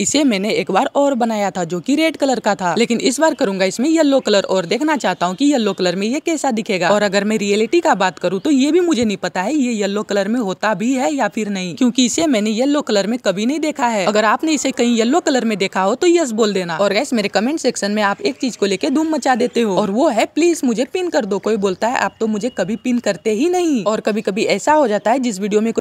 इसे मैंने एक बार और बनाया था जो की रेड कलर का था लेकिन इस बार करूंगा इसमें येलो कलर और देखना चाहता हूँ की येलो कलर में ये कैसा दिखेगा और अगर मैं रियलिटी का बात करूँ तो ये भी मुझे नहीं पता है ये येलो कलर में होता भी है या फिर नहीं क्यूँकी इसे मैंने येलो कलर में कभी नहीं देखा है अगर आपने इसे कहीं येलो कलर में देखा हो तो यस बोल देना और गैस मेरे कमेंट सेक्शन में आप एक चीज को लेकर धूम मचा देते हो और वो है प्लीज मुझे पिन कर दो कोई बोलता है आप तो मुझे कभी पिन करते ही नहीं और कभी कभी ऐसा हो जाता है जिस वीडियो में